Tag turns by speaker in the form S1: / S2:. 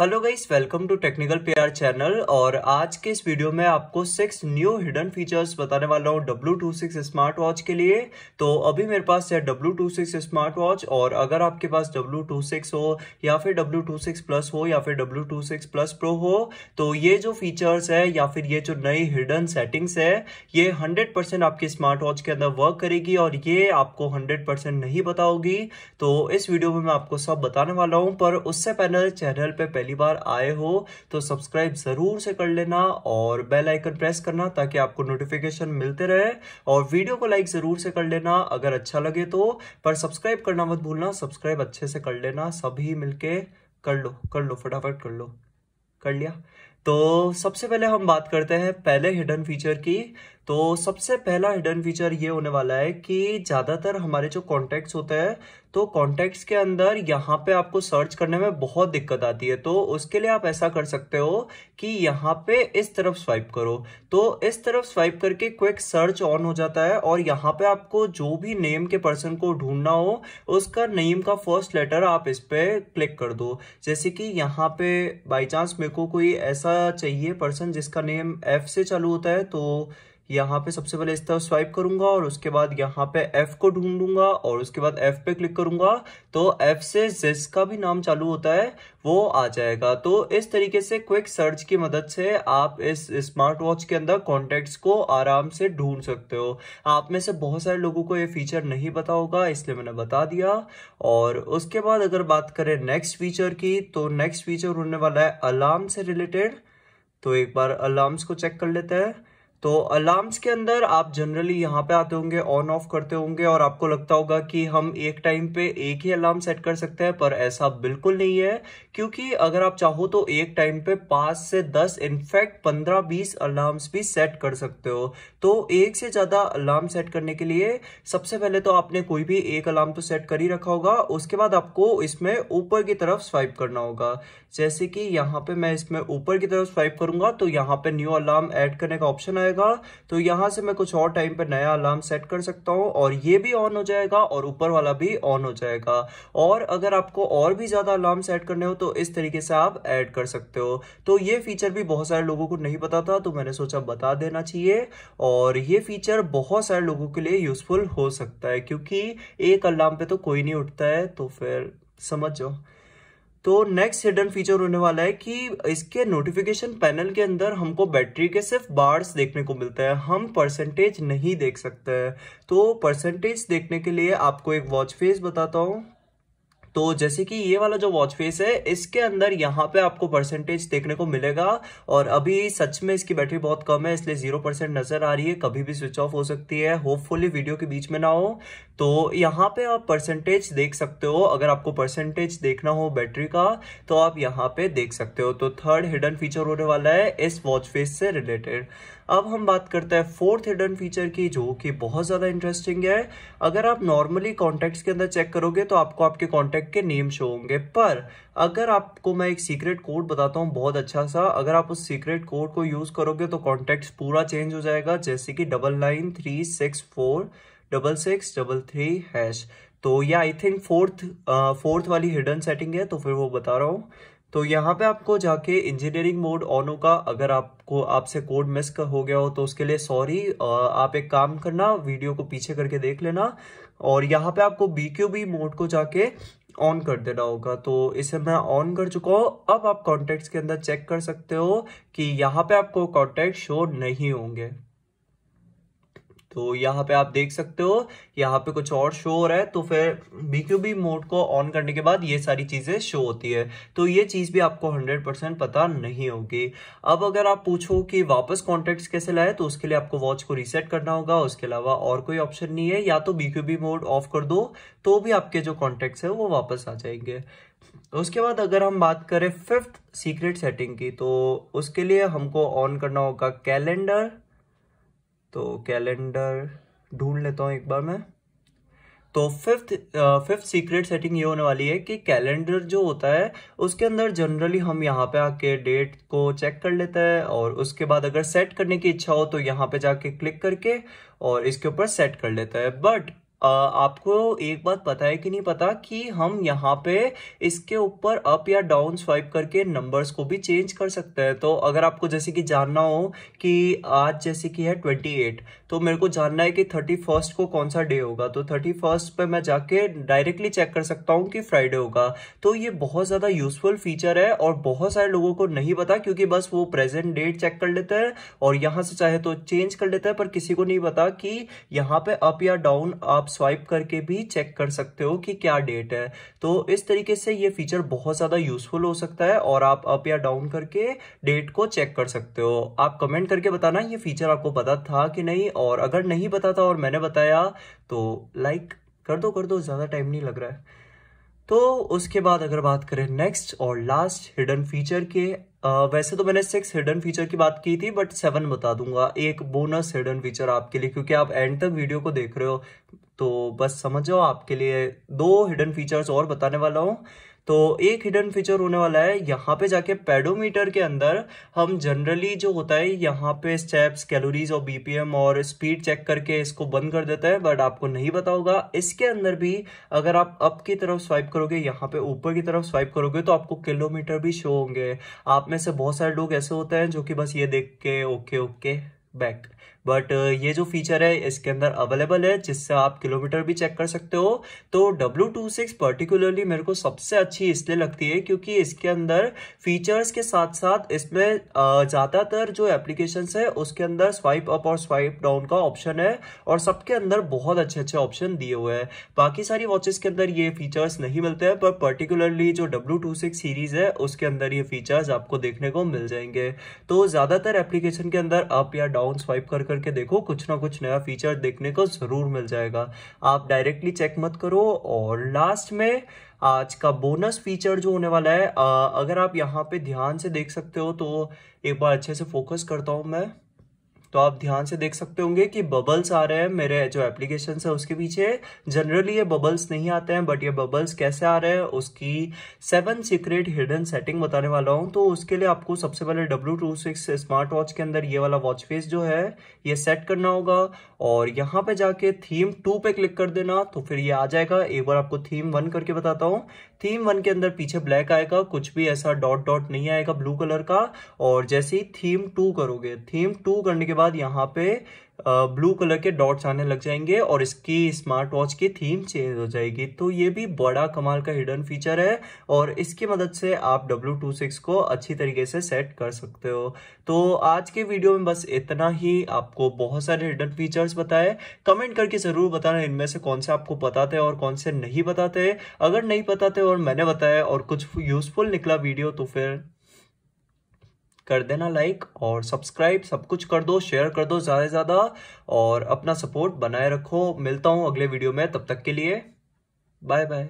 S1: hello guys welcome to technical PR channel और आज के इस वीडियो में आपको सिक्स न्यू हिडन फीचर्स बताने वाला हूँ W two six smart watch के लिए तो अभी मेरे पास है W two six smart watch और अगर आपके पास डब्ल्यू टू सिक्स हो या फिर डब्ल्यू टू सिक्स प्लस हो या फिर W two six plus pro हो तो ये जो फीचर्स है या फिर ये जो नई हिडन सेटिंग्स है ये हंड्रेड परसेंट आपके स्मार्ट वॉच के अंदर वर्क करेगी और ये आपको हंड्रेड परसेंट नहीं बताओगी तो इस वीडियो में मैं आपको सब बताने वाला हूँ पर उससे पहले चैनल पर पहली बार आए हो तो सब्सक्राइब ज़रूर से कर लेना और बेल आइकन प्रेस करना ताकि आपको नोटिफिकेशन मिलते रहे और वीडियो को लाइक ज़रूर से कर लेना अगर अच्छा लगे तो पर सब्सक्राइब करना मत भूलना सब्सक्राइब अच्छे से कर लेना सभी मिलके कर लो कर लो फटाफट कर लो कर लिया तो सबसे पहले हम बात करते हैं पहले हिडन फीचर की तो सबसे पहला हिडन फीचर ये होने वाला है कि ज़्यादातर हमारे जो कॉन्टेक्ट्स होते हैं तो कॉन्टेक्ट्स के अंदर यहाँ पे आपको सर्च करने में बहुत दिक्कत आती है तो उसके लिए आप ऐसा कर सकते हो कि यहाँ पे इस तरफ स्वाइप करो तो इस तरफ स्वाइप करके क्विक सर्च ऑन हो जाता है और यहाँ पे आपको जो भी नेम के पर्सन को ढूंढना हो उसका नेम का फर्स्ट लेटर आप इस पर क्लिक कर दो जैसे कि यहाँ पे बाई चांस मेरे को कोई ऐसा ऐसा चाहिए पर्सन जिसका नेम एफ से चालू होता है तो यहाँ पे सबसे पहले इस तरफ स्वाइप करूंगा और उसके बाद यहाँ पे एफ को ढूंढूंगा और उसके बाद एफ पे क्लिक करूंगा तो एफ से जिसका भी नाम चालू होता है वो आ जाएगा तो इस तरीके से क्विक सर्च की मदद से आप इस स्मार्ट वॉच के अंदर कॉन्टेक्ट्स को आराम से ढूंढ सकते हो आप में से बहुत सारे लोगों को ये फीचर नहीं पता होगा इसलिए मैंने बता दिया और उसके बाद अगर बात करें नेक्स्ट फीचर की तो नेक्स्ट फीचर होने वाला है अलार्म से रिलेटेड तो एक बार अलार्म्स को चेक कर लेते हैं तो अलार्म्स के अंदर आप जनरली यहाँ पे आते होंगे ऑन ऑफ करते होंगे और आपको लगता होगा कि हम एक टाइम पे एक ही अलार्म सेट कर सकते हैं पर ऐसा बिल्कुल नहीं है क्योंकि अगर आप चाहो तो एक टाइम पे पाँच से दस इनफैक्ट पंद्रह बीस अलार्म्स भी सेट कर सकते हो तो एक से ज़्यादा अलार्म सेट करने के लिए सबसे पहले तो आपने कोई भी एक अलार्म तो सेट कर ही रखा होगा उसके बाद आपको इसमें ऊपर की तरफ स्वाइप करना होगा जैसे कि यहाँ पे मैं इसमें ऊपर की तरफ स्वाइप करूंगा तो यहाँ पे न्यू अलार्म एड करने का ऑप्शन आएगा जाएगा तो यहां से मैं कुछ और टाइम पे नया अलार्म सेट कर सकता हूं और ये भी ऑन हो जाएगा और ऊपर वाला भी ऑन हो जाएगा और अगर आपको और भी ज़्यादा अलार्म सेट करने हो तो इस तरीके से आप ऐड कर सकते हो तो ये फीचर भी बहुत सारे लोगों को नहीं पता था तो मैंने सोचा बता देना चाहिए और ये फीचर बहुत सारे लोगों के लिए यूज़फुल हो सकता है क्योंकि एक अलार्म पे तो कोई नहीं उठता है तो फिर समझ जाओ तो नेक्स्ट हिडन फीचर होने वाला है कि इसके नोटिफिकेशन पैनल के अंदर हमको बैटरी के सिर्फ बार्स देखने को मिलता है हम परसेंटेज नहीं देख सकते हैं तो परसेंटेज देखने के लिए आपको एक वॉच फेस बताता हूँ तो जैसे कि ये वाला जो वॉच फेस है इसके अंदर यहाँ पे आपको परसेंटेज देखने को मिलेगा और अभी सच में इसकी बैटरी बहुत कम है इसलिए जीरो परसेंट नजर आ रही है कभी भी स्विच ऑफ हो सकती है होपफुली वीडियो के बीच में ना हो तो यहाँ पे आप परसेंटेज देख सकते हो अगर आपको परसेंटेज देखना हो बैटरी का तो आप यहाँ पे देख सकते हो तो थर्ड हिडन फीचर होने वाला है इस वॉच फेस से रिलेटेड अब हम बात करते हैं फोर्थ हिडन फीचर की जो कि बहुत ज़्यादा इंटरेस्टिंग है अगर आप नॉर्मली कॉन्टेक्ट्स के अंदर चेक करोगे तो आपको आपके कॉन्टेक्ट के नेम शो होंगे पर अगर आपको मैं एक सीक्रेट कोड बताता हूँ बहुत अच्छा सा अगर आप उस सीक्रेट कोड को यूज़ करोगे तो कॉन्टेक्ट पूरा चेंज हो जाएगा जैसे कि double nine three six four double six double three hash तो ये आई थिंक फोर्थ फोर्थ वाली हिडन सेटिंग है तो फिर वो बता रहा हूँ तो यहाँ पे आपको जाके इंजीनियरिंग मोड ऑन होगा अगर आपको आपसे कोड मिस कर हो गया हो तो उसके लिए सॉरी आप एक काम करना वीडियो को पीछे करके देख लेना और यहाँ पे आपको बी क्यू बी मोड को जाके ऑन कर देना होगा तो इसे मैं ऑन कर चुका हूँ अब आप कॉन्टेक्ट्स के अंदर चेक कर सकते हो कि यहाँ पे आपको कॉन्टैक्ट शो नहीं होंगे तो यहाँ पे आप देख सकते हो यहाँ पे कुछ और शो हो रहा है तो फिर बी मोड को ऑन करने के बाद ये सारी चीज़ें शो होती है तो ये चीज़ भी आपको 100% पता नहीं होगी अब अगर आप पूछो कि वापस कॉन्टैक्ट्स कैसे लाए तो उसके लिए आपको वॉच को रीसेट करना होगा उसके अलावा और कोई ऑप्शन नहीं है या तो बी मोड ऑफ कर दो तो भी आपके जो कॉन्टैक्ट्स है वो वापस आ जाएंगे उसके बाद अगर हम बात करें फिफ्थ सीक्रेट सेटिंग की तो उसके लिए हमको ऑन करना होगा कैलेंडर तो कैलेंडर ढूंढ लेता हूँ एक बार मैं तो फिफ्थ फिफ्थ सीक्रेट सेटिंग ये होने वाली है कि कैलेंडर जो होता है उसके अंदर जनरली हम यहाँ पे आके डेट को चेक कर लेते हैं और उसके बाद अगर सेट करने की इच्छा हो तो यहाँ पे जाके क्लिक करके और इसके ऊपर सेट कर लेते हैं बट आपको एक बात पता है कि नहीं पता कि हम यहाँ पे इसके ऊपर अप या डाउन स्वाइप करके नंबर्स को भी चेंज कर सकते हैं तो अगर आपको जैसे कि जानना हो कि आज जैसे कि है ट्वेंटी एट तो मेरे को जानना है कि थर्टी फर्स्ट को कौन सा डे होगा तो थर्टी फर्स्ट पर मैं जाके डायरेक्टली चेक कर सकता हूँ कि फ्राइडे होगा तो ये बहुत ज़्यादा यूजफुल फीचर है और बहुत सारे लोगों को नहीं पता क्योंकि बस वो प्रेजेंट डेट चेक कर लेते हैं और यहाँ से चाहे तो चेंज कर लेते हैं पर किसी को नहीं पता कि यहाँ पर अप या डाउन आप स्वाइप करके भी चेक कर सकते हो कि क्या डेट है तो इस तरीके से ये फीचर बहुत ज़्यादा यूजफुल हो सकता है और आप अप या डाउन करके डेट को चेक कर सकते हो आप कमेंट करके बताना ये फीचर आपको पता था कि नहीं और अगर नहीं पता था और मैंने बताया तो लाइक कर दो कर दो ज़्यादा टाइम नहीं लग रहा है तो उसके बाद अगर बात करें नेक्स्ट और लास्ट हिडन फीचर के आ, वैसे तो मैंने सिक्स हिडन फीचर की बात की थी बट सेवन बता दूंगा एक बोनस हिडन फीचर आपके लिए क्योंकि आप एंड तक वीडियो को देख रहे हो तो बस समझ जाओ आपके लिए दो हिडन फीचर्स और बताने वाला हूँ तो एक हिडन फीचर होने वाला है यहाँ पे जाके पेडोमीटर के अंदर हम जनरली जो होता है यहाँ पे स्टेप्स कैलोरीज और बीपीएम और स्पीड चेक करके इसको बंद कर देता है बट आपको नहीं पता होगा इसके अंदर भी अगर आप अप की तरफ स्वाइप करोगे यहाँ पे ऊपर की तरफ स्वाइप करोगे तो आपको किलोमीटर भी शो होंगे आप में से बहुत सारे लोग ऐसे होते हैं जो कि बस ये देख के okay okay back but uh, ये जो फीचर है इसके अंदर अवेलेबल है जिससे आप किलोमीटर भी चेक कर सकते हो तो डब्ल्यू टू सिक्स पर्टिकुलरली मेरे को सबसे अच्छी इसलिए लगती है क्योंकि इसके अंदर फीचर्स के साथ साथ इसमें uh, ज़्यादातर जो एप्लीकेशन है उसके अंदर स्वाइप अप और स्वाइप डाउन का ऑप्शन है और सबके अंदर बहुत अच्छे अच्छे ऑप्शन दिए हुए हैं बाकी सारी वॉचेस के अंदर ये फीचर्स नहीं मिलते हैं पर पर्टिकुलरली जो डब्ल्यू सीरीज है उसके अंदर ये फीचर्स आपको देखने को मिल जाएंगे तो ज़्यादातर एप्लीकेशन के अंदर अप या डाउन स्वाइप कर करके देखो कुछ ना कुछ नया फीचर देखने को ज़रूर मिल जाएगा आप डायरेक्टली चेक मत करो और लास्ट में आज का बोनस फीचर जो होने वाला है अगर आप यहाँ पे ध्यान से देख सकते हो तो एक बार अच्छे से फोकस करता हूँ मैं तो आप ध्यान से देख सकते होंगे कि बबल्स आ रहे हैं मेरे जो एप्लीकेशन है उसके पीछे जनरली ये बबल्स नहीं आते हैं बट ये बबल्स कैसे आ रहे हैं उसकी सेवन सीक्रेट हिडन सेटिंग बताने वाला हूं तो उसके लिए आपको सबसे पहले W two six smart watch के अंदर ये वाला वॉच फेस जो है ये सेट करना होगा और यहाँ पे जाके थीम टू पे क्लिक कर देना तो फिर ये आ जाएगा एक बार आपको थीम वन करके बताता हूँ थीम वन के अंदर पीछे ब्लैक आएगा कुछ भी ऐसा डॉट डॉट नहीं आएगा ब्लू कलर का और जैसे ही थीम टू करोगे थीम टू करने के बाद बाद यहाँ पे ब्लू कलर के डॉट्स आने लग जाएंगे और इसकी स्मार्ट वॉच की थीम चेंज हो जाएगी तो ये भी बड़ा कमाल का हिडन फीचर है और इसकी मदद से आप W26 को अच्छी तरीके से सेट कर सकते हो तो आज के वीडियो में बस इतना ही आपको बहुत सारे हिडन फीचर्स बताए कमेंट करके ज़रूर बताना इनमें से कौन से आपको बताते हैं और कौन से नहीं बताते अगर नहीं बताते और मैंने बताया और कुछ यूज़फुल निकला वीडियो तो फिर कर देना लाइक और सब्सक्राइब सब कुछ कर दो शेयर कर दो ज़्यादा से ज़्यादा और अपना सपोर्ट बनाए रखो मिलता हूँ अगले वीडियो में तब तक के लिए बाय बाय